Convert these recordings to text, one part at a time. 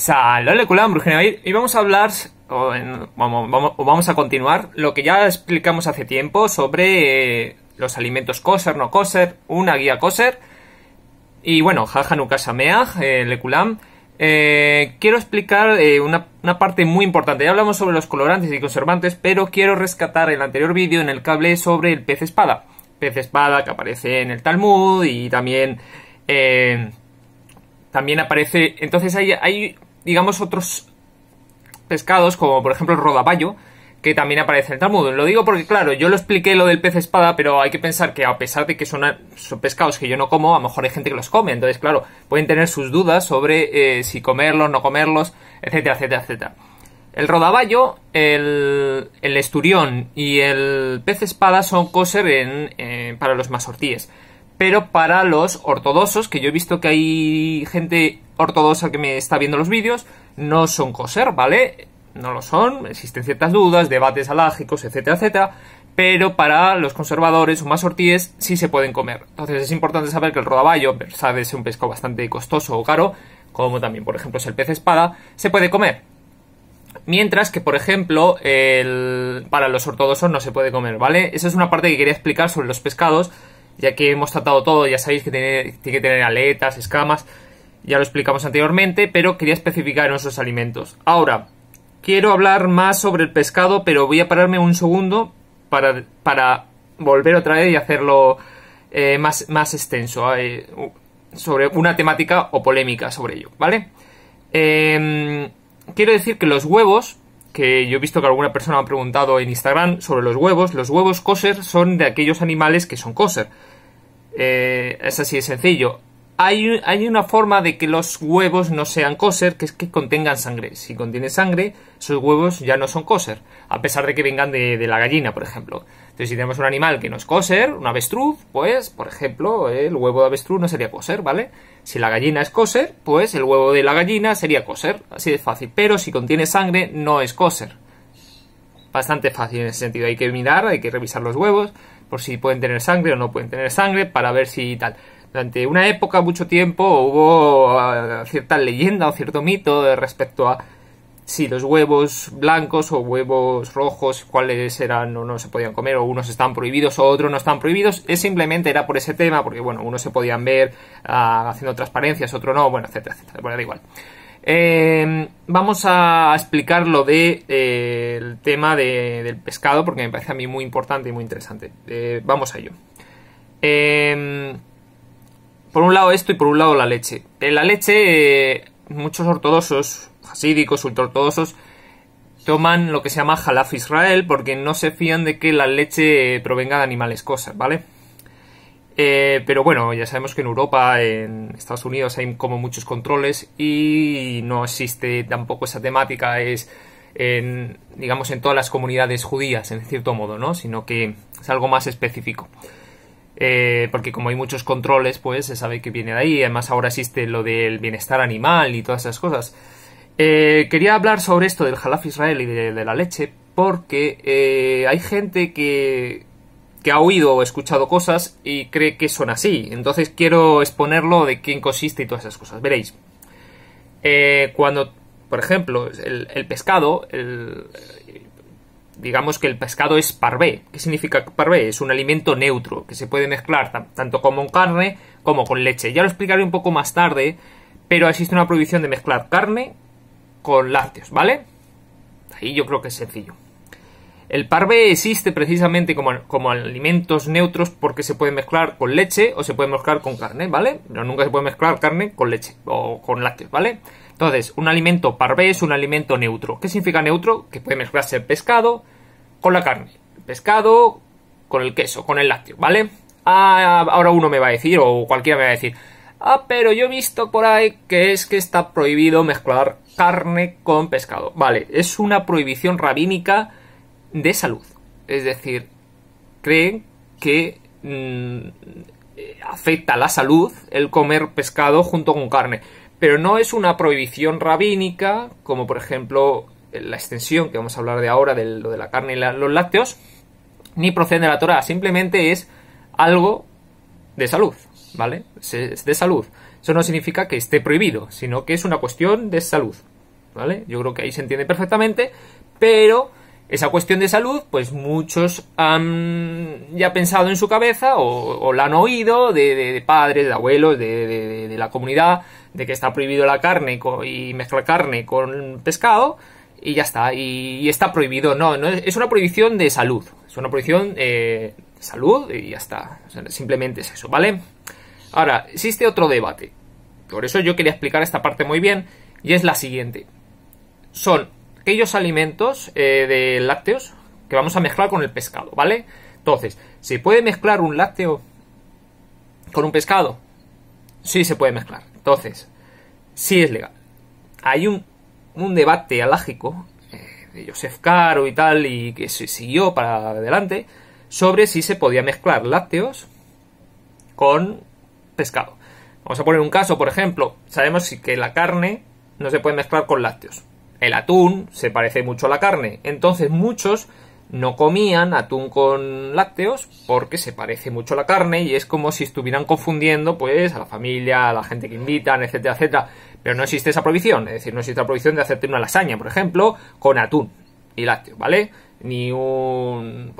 Salud, y vamos a hablar, o, vamos, a continuar, lo que ya explicamos hace tiempo sobre eh, los alimentos kosher, no kosher, una guía kosher, y bueno, jaja Sameach, eh, eh, quiero explicar eh, una, parte muy importante. Ya hablamos sobre los colorantes y conservantes, pero quiero rescatar el anterior vídeo en el que hablé sobre el pez espada. Pez espada que aparece en el Talmud y también... también aparece... Entonces hay, hay digamos, otros pescados, como por ejemplo el rodaballo, que también aparece en el Talmud. Lo digo porque, claro, yo lo expliqué lo del pez espada, pero hay que pensar que a pesar de que son, pescados que yo no como, a lo mejor hay gente que los come. Entonces, claro, pueden tener sus dudas sobre eh, si comerlos, no comerlos, etcétera, etcétera, etcétera. El rodaballo, el, el esturión y el pez espada son coser eh, para los masortíes pero para los ortodosos, que yo he visto que hay gente ortodoxa que me está viendo los vídeos, no son coser, ¿vale? No lo son, existen ciertas dudas, debates alágicos, etcétera, etcétera, pero para los conservadores o más ortíes sí se pueden comer. Entonces es importante saber que el rodaballo, sabe es un pescado bastante costoso o caro, como también por ejemplo es el pez espada, se puede comer. Mientras que, por ejemplo, el... para los ortodoxos no se puede comer, ¿vale? Esa es una parte que quería explicar sobre los pescados, ya que hemos tratado todo, ya sabéis que tiene, que tener aletas, escamas, ya lo explicamos anteriormente, pero quería especificar nuestros alimentos. Ahora, quiero hablar más sobre el pescado, pero voy a pararme un segundo para, para volver otra vez y hacerlo eh, más, más extenso, eh, sobre una temática o polémica sobre ello, ¿vale? Em, quiero decir que los huevos, que yo he visto que alguna persona me ha preguntado en Instagram sobre los huevos, los huevos kosher son de aquellos animales que son kosher. Eh, es así de sencillo. Hay, hay, una forma de que los huevos no sean kosher, que es que contengan sangre. Si contiene sangre, sus huevos ya no son kosher, a pesar de que vengan de, de, la gallina, por ejemplo. Entonces, si tenemos un animal que no es kosher, un avestruz, pues, por ejemplo, el huevo de avestruz no sería kosher, ¿vale? Si la gallina es kosher, pues el huevo de la gallina sería kosher, así de fácil. Pero si contiene sangre, no es kosher. Bastante fácil en ese sentido. Hay que mirar, hay que revisar los huevos, por si pueden tener sangre o no pueden tener sangre, para ver si tal. Durante una época, mucho tiempo, hubo ah, cierta leyenda o cierto mito respecto a si los huevos blancos o huevos rojos, cuáles eran o no se podían comer, o unos están prohibidos o otros no están prohibidos, es simplemente era por ese tema, porque bueno, unos se podían ver ah, haciendo transparencias, otro no, bueno, etcétera, etcétera, bueno, da igual. Em, vamos a explicar lo de, eh, tema del pescado, porque me parece a mí muy importante y muy interesante. Eh, vamos a ello. Em, por un lado esto y por un lado la leche. En eh, la leche, muchos ortodoxos, hasídicos, ultraortodoxos, toman lo que se llama jalaf Israel porque no se fían de que la leche provenga de animales cosas, ¿vale? Eh, pero bueno, ya sabemos que en Europa, en Estados Unidos hay como muchos controles y no existe tampoco esa temática, es en, digamos, en todas las comunidades judías, en cierto modo, ¿no? Sino que es algo más específico. Eh, porque como hay muchos controles, pues se sabe que viene de ahí. Además, ahora existe lo del bienestar animal y todas esas cosas. Eh, quería hablar sobre esto del Jalaf Israel y de, la leche, porque hay gente que, que ha oído o escuchado cosas y cree que son así. Entonces quiero exponerlo de quién consiste y todas esas cosas. Veréis. Eh, cuando, por ejemplo, el, pescado, digamos que el pescado es parvé. ¿Qué significa parvé? Es un alimento neutro que se puede mezclar tanto con carne como con leche. Ya lo explicaré un poco más tarde, pero existe una prohibición de mezclar carne con lácteos, ¿vale? Ahí yo creo que es sencillo. El parve existe precisamente como, alimentos neutros porque se puede mezclar con leche o se puede mezclar con carne, ¿vale? Pero nunca se puede mezclar carne con leche o con lácteos, ¿vale? Entonces, un alimento parve es un alimento neutro. ¿Qué significa neutro? Que puede mezclarse el pescado con la carne, el pescado con el queso, con el lácteo, ¿vale? Ah, ahora uno me va a decir, o cualquiera me va a decir, ah, pero yo he visto por ahí que es que está prohibido mezclar carne con pescado. Vale, es una prohibición rabínica de salud. Es decir, creen que mm, afecta la salud el comer pescado junto con carne. Pero no es una prohibición rabínica, como por ejemplo la extensión que vamos a hablar de ahora de lo de la carne y los lácteos, ni procede de la Torah, simplemente es algo de salud, ¿vale? es de salud. Eso no significa que esté prohibido, sino que es una cuestión de salud, ¿vale? Yo creo que ahí se entiende perfectamente, pero esa cuestión de salud, pues muchos han ya pensado en su cabeza o, la han oído de, padres, de abuelos, de, la comunidad, de que está prohibido la carne y mezclar carne con pescado y ya está, y, está prohibido. No, no es una prohibición de salud, es una prohibición de eh, salud y ya está, simplemente es eso, ¿vale? Ahora, existe otro debate, por eso yo quería explicar esta parte muy bien, y es la siguiente. Son aquellos alimentos eh, de lácteos que vamos a mezclar con el pescado, ¿vale? Entonces, ¿se puede mezclar un lácteo con un pescado? Sí, se puede mezclar. Entonces, sí es legal. Hay un, debate alágico eh, de Joseph Caro y tal, y que se siguió para adelante, sobre si se podía mezclar lácteos con pescado. Vamos a poner un caso, por ejemplo, sabemos que la carne no se puede mezclar con lácteos. El atún se parece mucho a la carne. Entonces muchos no comían atún con lácteos porque se parece mucho a la carne y es como si estuvieran confundiendo pues a la familia, a la gente que invitan, etcétera, etcétera. Pero no existe esa prohibición, es decir, no existe la prohibición de hacerte una lasaña, por ejemplo, con atún y lácteos, ¿vale? ni un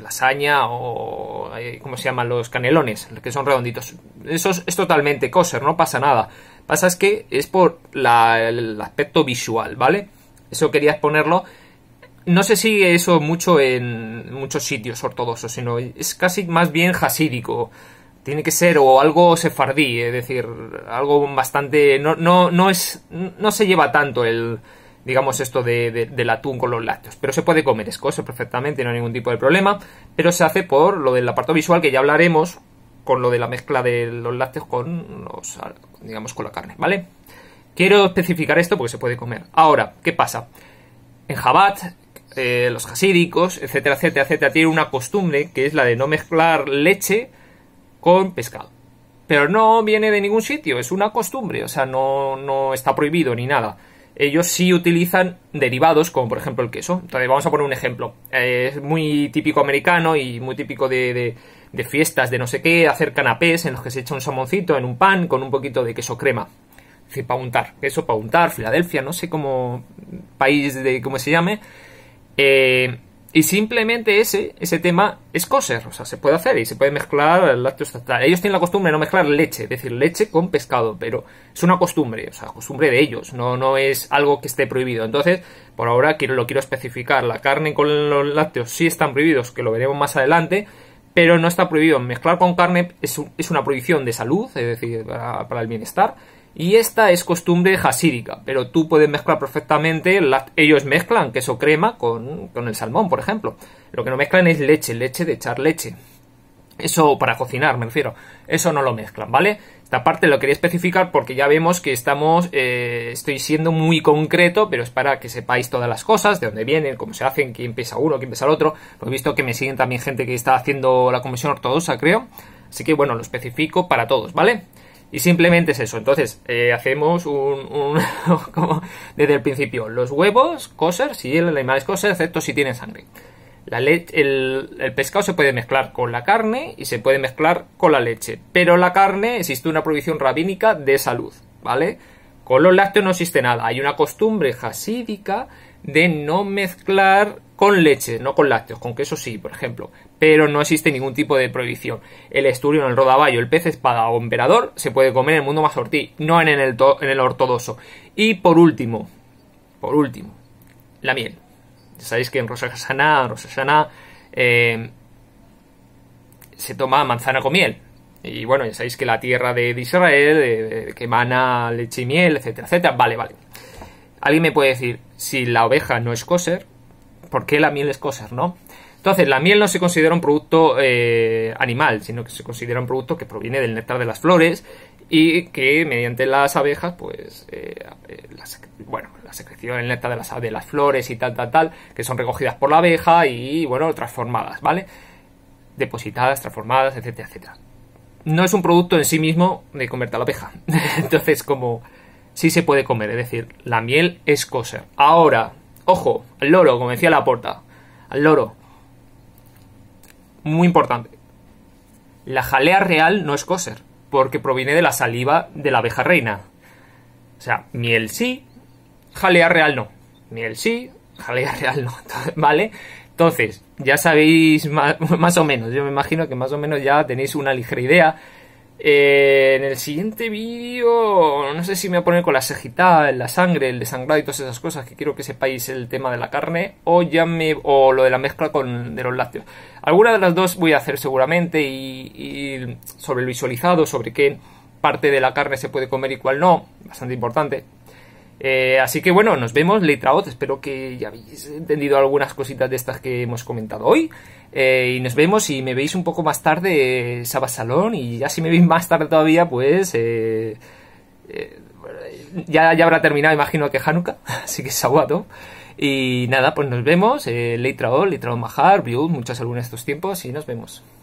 lasaña o eh, cómo se llaman los canelones, que son redonditos. Eso es, totalmente kosher, no pasa nada. Pasa es que es por el aspecto visual, ¿vale? Eso quería exponerlo. No se sigue eso mucho en muchos sitios ortodoxos, sino es casi más bien jasídico. Tiene que ser o algo sefardí, es decir, algo bastante... No, no, no, es, no se lleva tanto el, digamos, esto de, del atún con los lácteos. Pero se puede comer escoso perfectamente, no hay ningún tipo de problema, pero se hace por lo del parte visual, que ya hablaremos con lo de la mezcla de los lácteos con los, digamos, con la carne, ¿vale? Quiero especificar esto porque se puede comer. Ahora, ¿qué pasa? En Jabat, eh, los jasídicos, etcétera, etcétera, etcétera, tienen una costumbre que es la de no mezclar leche con pescado. Pero no viene de ningún sitio, es una costumbre, o sea, no, no está prohibido ni nada ellos sí utilizan derivados, como por ejemplo el queso. Entonces, vamos a poner un ejemplo. Eh, es muy típico americano y muy típico de, de, fiestas de no sé qué, hacer canapés en los que se echa un samoncito en un pan con un poquito de queso crema. Es decir, para untar. Queso para untar, Filadelfia, no sé cómo país de cómo se llame. Eh, y simplemente ese, ese tema es coser, o sea, se puede hacer y se puede mezclar lácteos. Ellos tienen la costumbre de no mezclar leche, es decir, leche con pescado, pero es una costumbre, o sea, costumbre de ellos, no, no es algo que esté prohibido. Entonces, por ahora quiero, lo quiero especificar, la carne con los lácteos sí están prohibidos, que lo veremos más adelante, pero no está prohibido. Mezclar con carne es, es una prohibición de salud, es decir, para, para el bienestar y esta es costumbre jasídica, pero tú puedes mezclar perfectamente, ellos mezclan queso crema con, el salmón, por ejemplo. Lo que no mezclan es leche, leche de echar leche. Eso para cocinar, me refiero. Eso no lo mezclan, ¿vale? Esta parte lo quería especificar porque ya vemos que estamos, eh, estoy siendo muy concreto, pero es para que sepáis todas las cosas, de dónde vienen, cómo se hacen, quién pesa uno, quién pesa el otro. He visto que me siguen también gente que está haciendo la Comisión Ortodoxa, creo. Así que bueno, lo especifico para todos, ¿vale? Y simplemente es eso. Entonces, eh, hacemos un, desde el principio, los huevos kosher, si el animal es kosher, excepto si tiene sangre. La el, pescado se puede mezclar con la carne y se puede mezclar con la leche. Pero la carne existe una prohibición rabínica de salud, ¿vale? Con los lácteos no existe nada. Hay una costumbre jasídica de no mezclar con leche, no con lácteos, con queso sí, por ejemplo, pero no existe ningún tipo de prohibición. El esturión, el rodaballo, el pez espada o emperador se puede comer en el mundo más ortí, no en el, en el ortodoxo. Y por último, por último, la miel. Ya sabéis que en Rosa Hashanah, Rosa eh, se toma manzana con miel. Y bueno, ya sabéis que la tierra de, Israel, que emana leche y miel, etcétera, etcétera. Vale, vale. Alguien me puede decir, si la oveja no es kosher, por qué la miel es kosher, ¿no? Entonces, la miel no se considera un producto eh, animal, sino que se considera un producto que proviene del néctar de las flores y que mediante las abejas, pues, eh, eh, bueno, la secreción, el néctar de las, de las flores y tal, tal, tal, que son recogidas por la abeja y, bueno, transformadas, ¿vale? Depositadas, transformadas, etcétera, etcétera. No es un producto en sí mismo de comer a la abeja. Entonces, como sí se puede comer, es decir, la miel es cosa. Ahora, Ojo, al loro, como decía la porta. Al loro. Muy importante. La jalea real no es coser, porque proviene de la saliva de la abeja reina. O sea, miel sí, jalea real no. Miel sí, jalea real no. ¿Vale? Entonces, ya sabéis más, más, o menos, yo me imagino que más o menos ya tenéis una ligera idea eh, en el siguiente vídeo, no sé si me voy a poner con la sejita, la sangre, el desangrado y todas esas cosas, que quiero que sepáis el tema de la carne, o ya me, o lo de la mezcla con, de los lácteos. Alguna de las dos voy a hacer seguramente y, y sobre el visualizado, sobre qué parte de la carne se puede comer y cuál no, bastante importante. Eh, así que bueno, nos vemos, Leitraot. Espero que ya habéis entendido algunas cositas de estas que hemos comentado hoy. Eh, y nos vemos y me veis un poco más tarde eh, Sabasalón. Y ya si me veis más tarde todavía, pues. ya, ya habrá terminado, imagino que Hanukkah. Así que aguato Y nada, pues nos vemos. Eh, Leitraot, Mahar, Viud, muchas algunas estos tiempos. Y nos vemos.